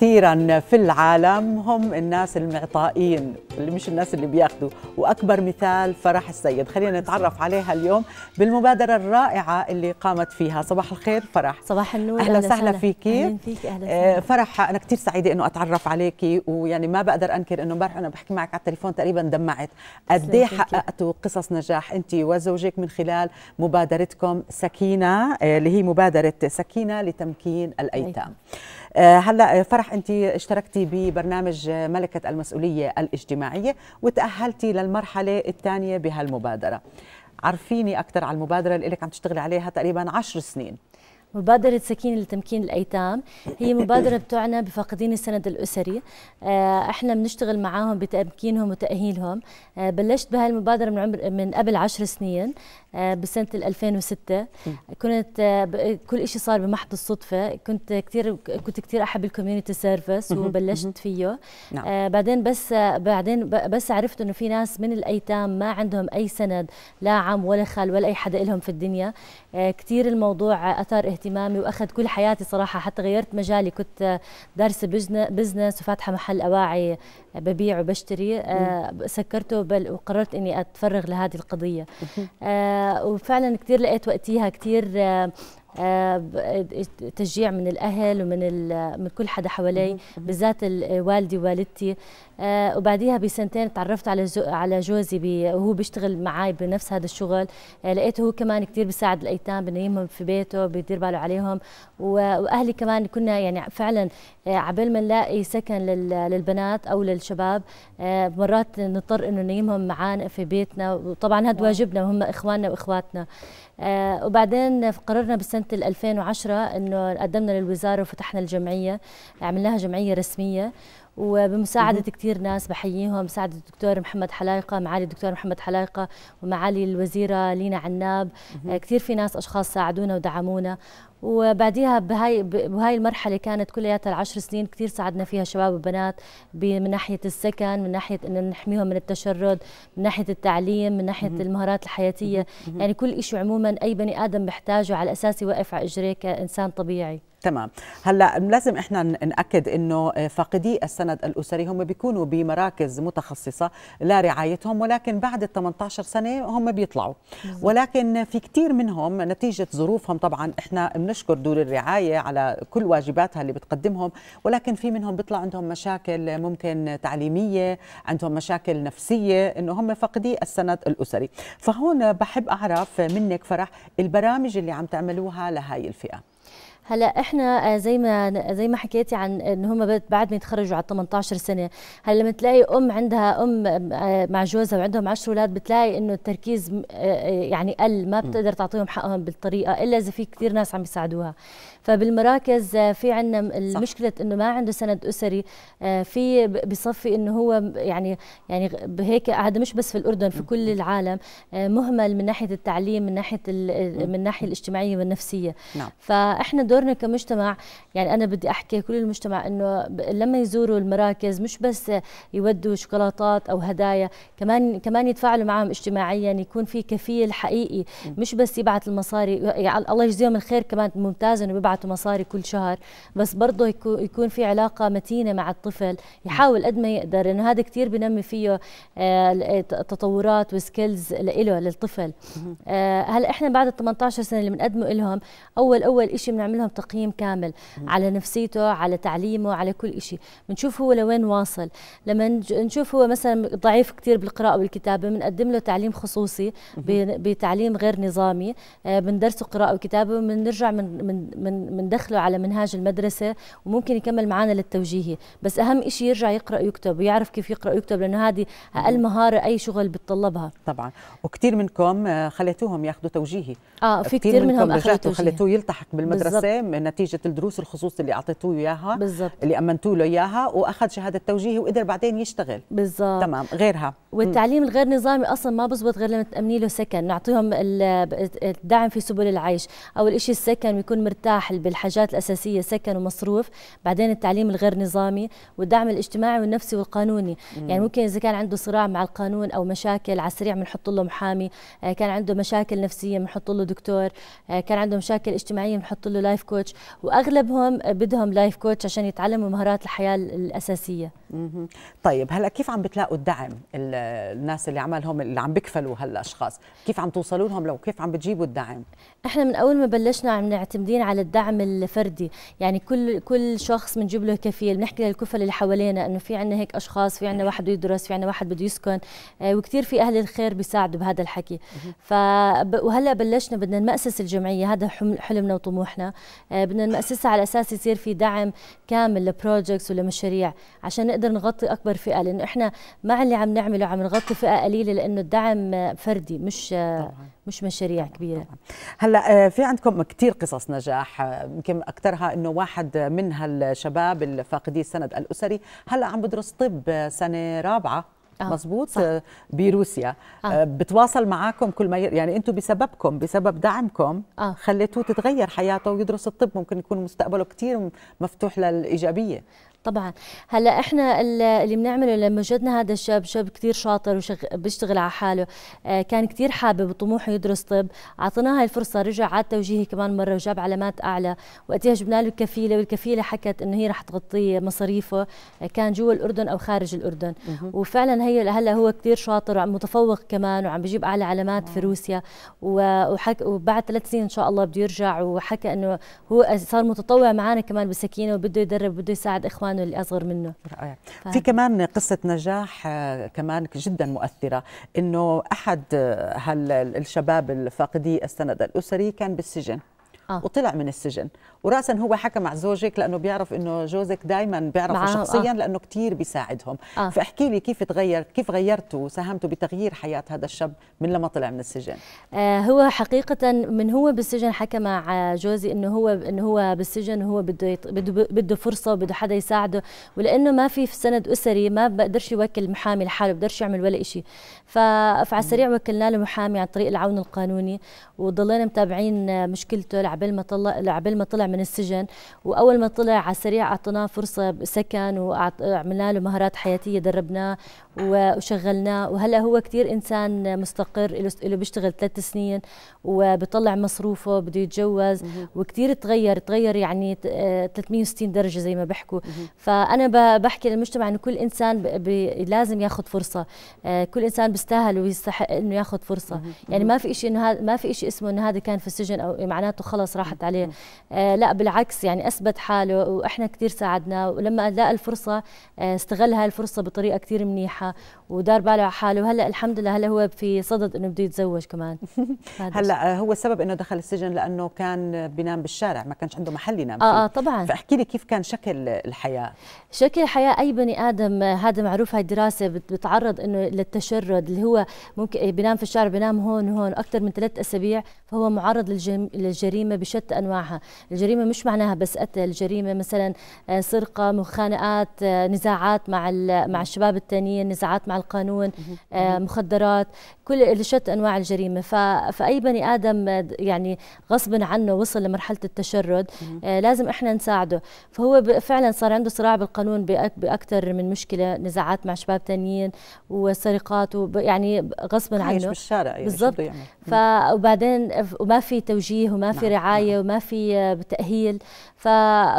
كثيرا في العالم هم الناس المعطائين اللي مش الناس اللي بياخذوا واكبر مثال فرح السيد خلينا نتعرف عليها اليوم بالمبادره الرائعه اللي قامت فيها صباح الخير فرح صباح النور اهلا وسهلا فيكي اهلا فيك اهلا آه، فرح انا كثير سعيده انه اتعرف عليكي ويعني ما بقدر انكر انه امبارح انا بحكي معك على التليفون تقريبا دمعت قد ايه حققتوا قصص نجاح انت وزوجك من خلال مبادرتكم سكينه آه، اللي هي مبادره سكينه لتمكين الايتام أيه. آه، هلا آه، فرح انت اشتركتي ببرنامج ملكه المسؤوليه الاجتماعيه وتاهلتي للمرحله الثانيه بهالمبادره عرفيني اكثر على المبادره اللي لك عم تشتغلي عليها تقريبا عشر سنين مبادرة سكين لتمكين الأيتام هي مبادرة بتعنى بفاقدين السند الأسري آه، احنا بنشتغل معاهم بتمكينهم وتأهيلهم آه، بلشت بهالمبادرة من عمر من قبل عشر سنين آه، بسنة 2006 كنت كل شيء صار بمحض الصدفة كنت كثير كنت كثير أحب الكوميونتي سيرفيس وبلشت فيه نعم. بعدين بس بعدين بس عرفت إنه في ناس من الأيتام ما عندهم أي سند لا عم ولا خال ولا أي حدا لهم في الدنيا كثير الموضوع أثار اهتمامي واخذ كل حياتي صراحه حتى غيرت مجالي كنت دارسه بزنس وفاتحه محل اواعي ببيع وبشتري آه، سكرته بل وقررت اني اتفرغ لهذه القضيه آه، وفعلا كثير لقيت وقتيها كثير آه، آه، تشجيع من الاهل ومن من كل حدا حوالي بالذات والدي ووالدتي آه، وبعديها بسنتين تعرفت على على جوزي وهو بيشتغل معي بنفس هذا الشغل آه، لقيته هو كمان كثير بيساعد الايتام بنيمهم في بيته بيدير باله عليهم واهلي كمان كنا يعني فعلا عبال ما نلاقي سكن للبنات او للشباب مرات نضطر انه نيمهم معنا في بيتنا وطبعا هذا واجبنا وهم اخواننا واخواتنا آه وبعدين قررنا بسنه 2010 انه قدمنا للوزاره وفتحنا الجمعيه عملناها جمعيه رسميه وبمساعدة كثير ناس بحييهم مساعدة الدكتور محمد حلايقة معالي الدكتور محمد حلايقة ومعالي الوزيرة لينا عناب آه، كثير في ناس أشخاص ساعدونا ودعمونا وبعديها بهاي بهاي المرحله كانت كلياتها العشر سنين كثير ساعدنا فيها شباب وبنات من ناحيه السكن من ناحيه انه نحميهم من التشرد من ناحيه التعليم من ناحيه المهارات الحياتيه يعني كل شيء عموما اي بني ادم بحتاجه على اساس يوقف على اجريه كانسان طبيعي تمام هلا لازم احنا ناكد انه آه، فاقدي السند الاسري هم بيكونوا بمراكز متخصصه لرعايتهم ولكن بعد ال 18 سنه هم بيطلعوا ولكن في كثير منهم نتيجه ظروفهم طبعا احنا بنشكر دور الرعايه على كل واجباتها اللي بتقدمهم ولكن في منهم بيطلع عندهم مشاكل ممكن تعليميه عندهم مشاكل نفسيه انه هم فقدي السند الاسري فهون بحب اعرف منك فرح البرامج اللي عم تعملوها لهاي الفئه هلا احنا آه، زي ما زي ما حكيتي عن ان هم بعد ما يتخرجوا على 18 سنه هلا لما تلاقي ام عندها ام آه، مع جوزها وعندهم 10 اولاد بتلاقي انه التركيز آه، يعني قل ما بتقدر تعطيهم حقهم بالطريقه الا اذا في كثير ناس عم يساعدوها فبالمراكز آه، في عندنا المشكله انه ما عنده سند اسري آه، في بصفي انه هو يعني يعني هيك هذا مش بس في الاردن في كل العالم آه، مهمل من ناحيه التعليم من ناحيه من الناحيه الاجتماعيه والنفسيه نعم. فاحنا دورنا كمجتمع يعني انا بدي احكي كل المجتمع انه لما يزوروا المراكز مش بس يودوا شوكولاتات او هدايا كمان كمان يتفاعلوا معهم اجتماعيا يكون في كفيل حقيقي مش بس يبعث المصاري يعني الله يجزيهم الخير كمان ممتاز انه بيبعتوا مصاري كل شهر بس برضه يكون في علاقه متينه مع الطفل يحاول قد ما يقدر لانه هذا كثير بنمي فيه آه، آه، تطورات وسكيلز له للطفل آه، هلا احنا بعد ال 18 سنه اللي بنقدمه لهم اول اول شيء بنعمل لهم تقييم كامل على نفسيته على تعليمه على كل شيء بنشوف هو لوين واصل لما نشوف هو مثلا ضعيف كثير بالقراءه والكتابه بنقدم له تعليم خصوصي بتعليم غير نظامي بندرسه قراءه وكتابه وبنرجع من من من مندخله على منهاج المدرسه وممكن يكمل معنا للتوجيهي بس اهم شيء يرجع يقرا يكتب ويعرف كيف يقرا يكتب لانه هذه اقل مهاره اي شغل بتطلبها طبعا وكثير منكم آه، خليتوهم ياخذوا توجيهي اه في كثير منهم اخذوا خليتوه يلتحق بالمدرسه بالزبط. نتيجه الدروس الخصوص اللي اعطيتوه اياها بالزبط. اللي امنتوا له اياها واخذ شهاده توجيهي وقدر بعدين يشتغل بالظبط تمام غيرها والتعليم الغير نظامي اصلا ما بزبط غير لما تامني له سكن نعطيهم الدعم في سبل العيش اول شيء السكن يكون مرتاح بالحاجات الأساسية سكن ومصروف بعدين التعليم الغير نظامي والدعم الاجتماعي والنفسي والقانوني مم. يعني ممكن إذا كان عنده صراع مع القانون أو مشاكل على السريع بنحط له محامي آه، كان عنده مشاكل نفسية بنحط له دكتور آه، كان عنده مشاكل اجتماعية بنحط له لايف كوتش وأغلبهم بدهم لايف كوتش عشان يتعلموا مهارات الحياة الأساسية مم. طيب هلا كيف عم بتلاقوا الدعم الناس اللي عملهم اللي عم بكفلوا هالاشخاص كيف عم توصلوا لهم لو كيف عم بتجيبوا الدعم احنا من اول ما بلشنا عم معتمدين على الدعم الدعم الفردي يعني كل كل شخص بنجيب له كفيل بنحكي للكفل اللي حوالينا انه في عندنا هيك اشخاص في عندنا واحد بده يدرس في عندنا واحد بده يسكن آه، وكثير في اهل الخير بيساعدوا بهذا الحكي ف وهلا بلشنا بدنا نمأسس الجمعيه هذا حلمنا وطموحنا آه، بدنا نمأسسها على اساس يصير في دعم كامل لبروجكتس ولمشاريع عشان نقدر نغطي اكبر فئه لانه احنا مع اللي عم نعمله عم نغطي فئه قليله لانه الدعم فردي مش آه، طبعا. مش مشاريع كبيره هلا آه، في عندكم كثير قصص نجاح آه، يمكن اكثرها انه واحد من هالشباب الفاقدي السند الاسري هلا عم بدرس طب آه، سنه رابعه آه. بروسيا آه. بتواصل معاكم كل ما ي... يعني انتم بسببكم بسبب دعمكم آه. خليتوه تتغير حياته ويدرس الطب ممكن يكون مستقبله كثير مفتوح للايجابيه طبعا هلا احنا اللي بنعمله لما وجدنا هذا الشاب شاب كثير شاطر وبيشتغل على حاله آه، كان كثير حابب وطموحه يدرس طب اعطيناه هاي الفرصه رجع عاد توجيهي كمان مره وجاب علامات اعلى وقتها جبنا له الكفيله والكفيله حكت انه هي رح تغطي مصاريفه آه، كان جوا الاردن او خارج الاردن وفعلا هي هلا هو كثير شاطر وعم متفوق كمان وعم بجيب اعلى علامات في روسيا وحك وبعد ثلاث سنين ان شاء الله بده يرجع وحكى انه هو صار متطوع معنا كمان بسكينه وبده يدرب وبده يساعد اخوان اخوانه اللي اصغر منه رائع ف... في كمان قصه نجاح آه، كمان جدا مؤثره انه احد هالشباب آه، الفاقدي السند الاسري كان بالسجن آه. وطلع من السجن وراسا هو حكى مع زوجك لانه بيعرف انه جوزك دائما بيعرفه آه. شخصيا آه. لانه كثير بيساعدهم آه. فاحكي لي كيف تغير كيف غيرتوا وساهمتوا بتغيير حياه هذا الشاب من لما طلع من السجن آه هو حقيقه من هو بالسجن حكى مع جوزي انه هو انه هو بالسجن وهو بده بده بده فرصه وبده حدا يساعده ولانه ما في سند اسري ما بقدرش يوكل محامي لحاله بقدرش يعمل ولا شيء فعلى السريع وكلنا له محامي عن طريق العون القانوني وضلينا متابعين مشكلته عبال ما طلع عبال ما طلع من السجن واول ما طلع على السريع اعطيناه فرصه سكن وعملنا له مهارات حياتيه دربناه وشغلناه وهلا هو كثير انسان مستقر له بيشتغل ثلاث سنين وبيطلع مصروفه بده يتجوز وكثير تغير تغير يعني 360 آه، درجه زي ما بيحكوا فانا بحكي للمجتمع انه كل انسان لازم ياخذ فرصه آه، كل انسان بيستاهل ويستحق انه ياخذ فرصه يعني ما في شيء انه ما في شيء اسمه انه هذا كان في السجن او معناته خلص خلص راحت عليه آه لا بالعكس يعني اثبت حاله واحنا كثير ساعدناه ولما لقى الفرصه آه استغل هاي الفرصه بطريقه كثير منيحه ودار باله على حاله وهلا الحمد لله هلا هو في صدد انه بده يتزوج كمان هلا هو السبب انه دخل السجن لانه كان بينام بالشارع ما كانش عنده محل ينام آه، آه، فيه اه, طبعا فاحكي لي كيف كان شكل الحياه شكل الحياه اي بني ادم هذا معروف هاي الدراسه بتعرض انه للتشرد اللي هو ممكن بينام في الشارع بينام هون هون اكثر من ثلاث اسابيع فهو معرض للجريمه الجريمه بشتى انواعها، الجريمه مش معناها بس قتل، الجريمه مثلا آه، سرقه، مخانقات، آه، نزاعات مع مع الشباب الثانيين، نزاعات مع القانون، آه، مخدرات، كل شتى انواع الجريمه، فاي بني ادم يعني غصبا عنه وصل لمرحله التشرد لازم احنا نساعده، فهو فعلا صار عنده صراع بالقانون باكثر من مشكله، نزاعات مع شباب ثانيين وسرقات يعني غصبا عنه بالشارع أيوة، بالضبط وبعدين وما في توجيه وما في نعم. رعايه وما في تاهيل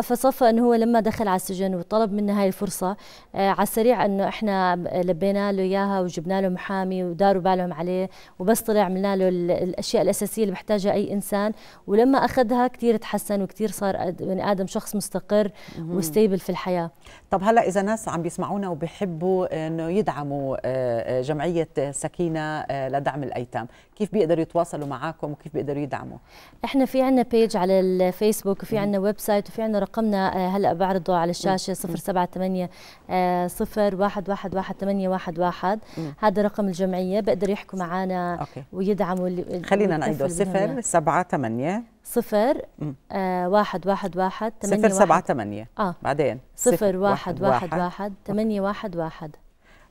فصفى انه هو لما دخل على السجن وطلب منا هاي الفرصه آه، على السريع انه احنا لبينا له اياها وجبنا له محامي وداروا بالهم عليه وبس طلع عملنا له الاشياء الاساسيه اللي بحتاجها اي انسان ولما اخذها كثير تحسن وكثير صار بني ادم شخص مستقر وستيبل في الحياه طب هلا اذا ناس عم بيسمعونا وبيحبوا انه يدعموا آه، آه، جمعيه سكينه لدعم الايتام كيف بيقدروا يتواصلوا معاكم وكيف بيقدروا يدعموا احنا في عندنا بيج على الفيسبوك وفي عندنا ويب سايت وفي عندنا رقمنا آه، هلا بعرضه على الشاشه 078 واحد واحد واحد هذا رقم الجمعية بقدر يحكوا معنا ويدعموا خلينا نعيده 078 صفر آه واحد واحد واحد ثمانية سبعة ثمانية آه بعدين صفر, واحد واحد واحد ثمانية واحد, واحد.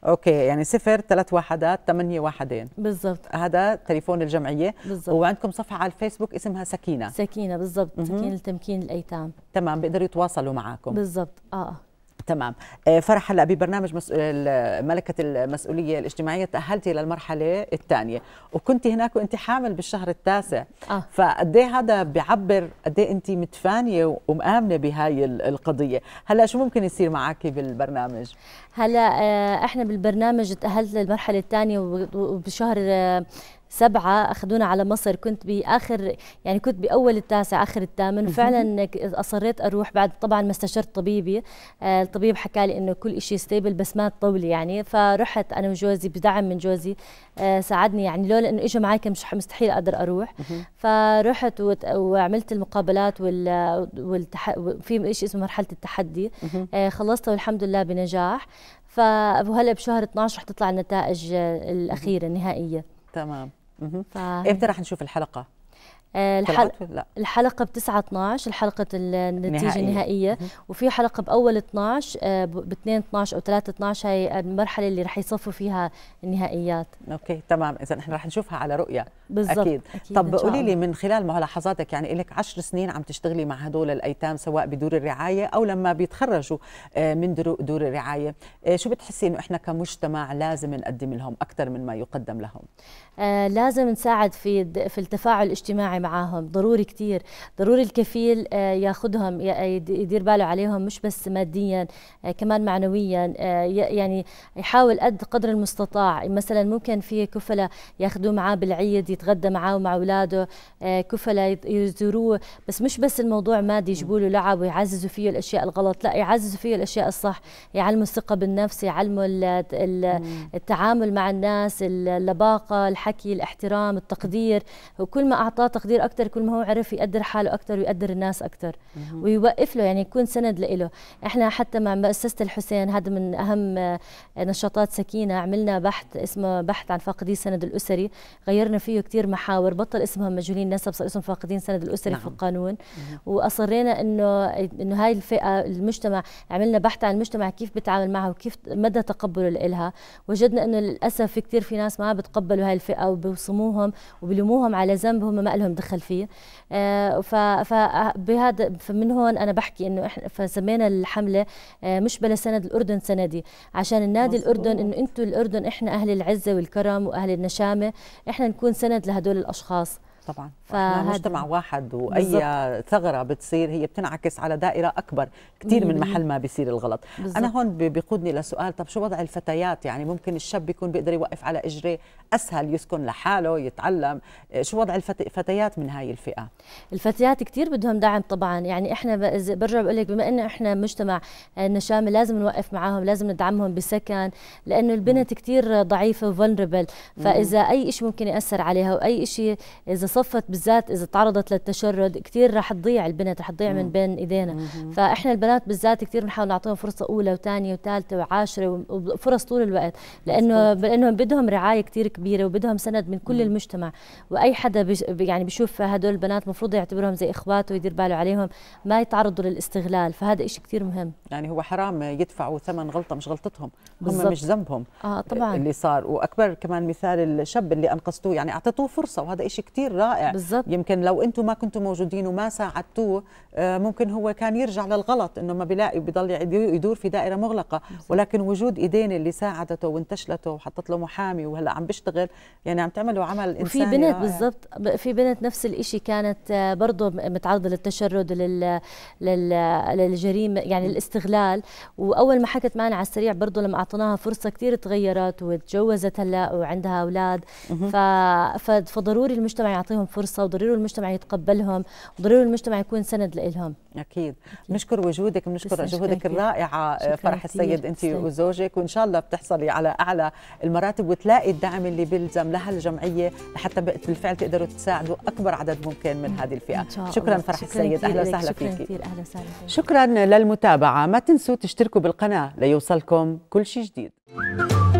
اوكي يعني صفر ثلاث واحدات ثمانية واحدين بالضبط هذا تليفون الجمعية بالضبط وعندكم صفحة على الفيسبوك اسمها سكينة سكينة بالضبط سكينة لتمكين الأيتام تمام بيقدروا يتواصلوا معاكم بالضبط اه, آه. تمام آه، فرح هلا ببرنامج آه، ملكه المسؤوليه الاجتماعيه تاهلتي للمرحله الثانيه وكنت هناك وانت حامل بالشهر التاسع آه. فقد إيه هذا بيعبر قد إيه انت متفانيه ومآمنه بهاي القضيه هلا شو ممكن يصير معك بالبرنامج هلا آه، احنا بالبرنامج تاهلت للمرحله الثانيه وبشهر سبعة أخذونا على مصر كنت بآخر يعني كنت بأول التاسع آخر الثامن فعلا أصريت أروح بعد طبعا ما استشرت طبيبي آه، الطبيب حكى لي إنه كل شيء ستيبل بس ما تطولي يعني فرحت أنا وجوزي بدعم من جوزي آه، ساعدني يعني لولا إنه إجا معي كان مستحيل أقدر أروح فرحت وعملت المقابلات وال والتح... في شيء اسمه مرحلة التحدي خلصت آه، خلصتها والحمد لله بنجاح فهلا بشهر 12 رح تطلع النتائج الأخيرة النهائية تمام ف... امتى رح نشوف الحلقه؟ آه، الحلقة الحلقة ب 9 12 الحلقة النتيجة النهائية وفي حلقة بأول 12 آه، ب 2 12 أو 3 12 هي المرحلة اللي رح يصفوا فيها النهائيات اوكي تمام إذا احنا رح نشوفها على رؤية بالضبط أكيد. أكيد طب قولي لي من خلال ملاحظاتك يعني لك 10 سنين عم تشتغلي مع هدول الأيتام سواء بدور الرعاية أو لما بيتخرجوا آه، من دور الرعاية شو بتحسي إنه احنا كمجتمع لازم نقدم لهم أكثر من ما يقدم لهم؟ آه، لازم نساعد في في التفاعل الاجتماعي معهم ضروري كثير ضروري الكفيل آه، ياخذهم آه، يدير باله عليهم مش بس ماديا كمان معنويا يعني يحاول قد قدر المستطاع مثلا ممكن في كفله ياخذوه معاه بالعيد يتغدى معاه ومع اولاده كفله يزوروه بس مش بس الموضوع مادي يجيبوا له لعب ويعززوا فيه الاشياء الغلط لا يعززوا فيه الاشياء الصح يعلموا الثقه بالنفس يعلموا التعامل مع الناس اللباقه الحكي الاحترام التقدير وكل ما اعطاه تقدير اكثر كل ما هو عرف يقدر حاله اكثر ويقدر الناس اكثر ويوقف له يعني يكون سند لإله احنا حتى مع مؤسسه الحسين هذا من اهم آه، نشاطات سكينه عملنا بحث اسمه بحث عن فاقدي السند الاسري غيرنا فيه كثير محاور بطل اسمهم مجهولين نسب صار اسمهم فاقدين سند الاسري نعم. في القانون واصرينا انه انه هاي الفئه المجتمع عملنا بحث عن المجتمع كيف بيتعامل معها وكيف مدى تقبله لها وجدنا انه للاسف في كثير في ناس ما بتقبلوا هاي الفئه او بوصموهم وبلوموهم على ذنبهم ما لهم دخل فيه آه، فبهذا فمن هون انا بحكي انه احنا فسمينا الحمله آه، مش بلا سند الاردن سندي عشان النادي مصدر. الاردن انه انتم الاردن احنا اهل العزه والكرم واهل النشامه احنا نكون سند لهدول الاشخاص طبعا فهد... مجتمع واحد واي بالزبط. ثغره بتصير هي بتنعكس على دائره اكبر كثير من محل ما بيصير الغلط بالزبط. انا هون بيقودني لسؤال طب شو وضع الفتيات يعني ممكن الشاب بيكون بيقدر يوقف على اجريه اسهل يسكن لحاله يتعلم إيه، شو وضع الفتيات من هاي الفئه الفتيات كثير بدهم دعم طبعا يعني احنا برجع بقول لك بما انه احنا مجتمع آه، نشام لازم نوقف معاهم لازم ندعمهم بسكن لانه البنت كثير ضعيفه وفولنربل فاذا اي شيء ممكن ياثر عليها واي شيء اذا صفت بالذات اذا تعرضت للتشرد كثير رح تضيع البنت رح تضيع من بين ايدينا فاحنا البنات بالذات كثير بنحاول نعطيهم فرصه اولى وثانيه وثالثه وعاشره وفرص طول الوقت لانه لانهم بدهم رعايه كثير كبيره وبدهم سند من كل المجتمع واي حدا يعني بشوف هدول البنات المفروض يعتبرهم زي اخواته ويدير باله عليهم ما يتعرضوا للاستغلال فهذا شيء كثير مهم يعني هو حرام يدفعوا ثمن غلطه مش غلطتهم بالزبط. هم مش ذنبهم اه طبعا اللي صار واكبر كمان مثال الشاب اللي انقذتوه يعني اعطيتوه فرصه وهذا شيء كثير رائع بالزبط. يمكن لو انتم ما كنتم موجودين وما ساعدتوه آه، ممكن هو كان يرجع للغلط انه ما بيلاقي بضل يدور في دائره مغلقه بالزبط. ولكن وجود ايدين اللي ساعدته وانتشلته وحطت له محامي وهلا عم بيشتغل يعني عم تعملوا عمل انساني وفي بنت بالضبط في بنت نفس الشيء كانت آه، برضه متعرضه للتشرد لل... لل... للجريمه يعني الاستغلال واول ما حكت معنا على السريع برضه لما اعطيناها فرصه كثير تغيرت وتجوزت هلا وعندها اولاد ف... فضروري المجتمع يعطي يعطيهم فرصه وضروري المجتمع يتقبلهم وضروري المجتمع يكون سند لهم اكيد بنشكر وجودك بنشكر جهودك الرائعه آه، فرح السيد انت وزوجك وان شاء الله بتحصلي على اعلى المراتب وتلاقي الدعم اللي بيلزم لها الجمعيه لحتى بالفعل تقدروا تساعدوا اكبر عدد ممكن من هذه الفئه شكرا فرح شكرا السيد اهلا وسهلا فيكي شكرا اهلا وسهلا شكرا للمتابعه ما تنسوا تشتركوا بالقناه ليوصلكم كل شيء جديد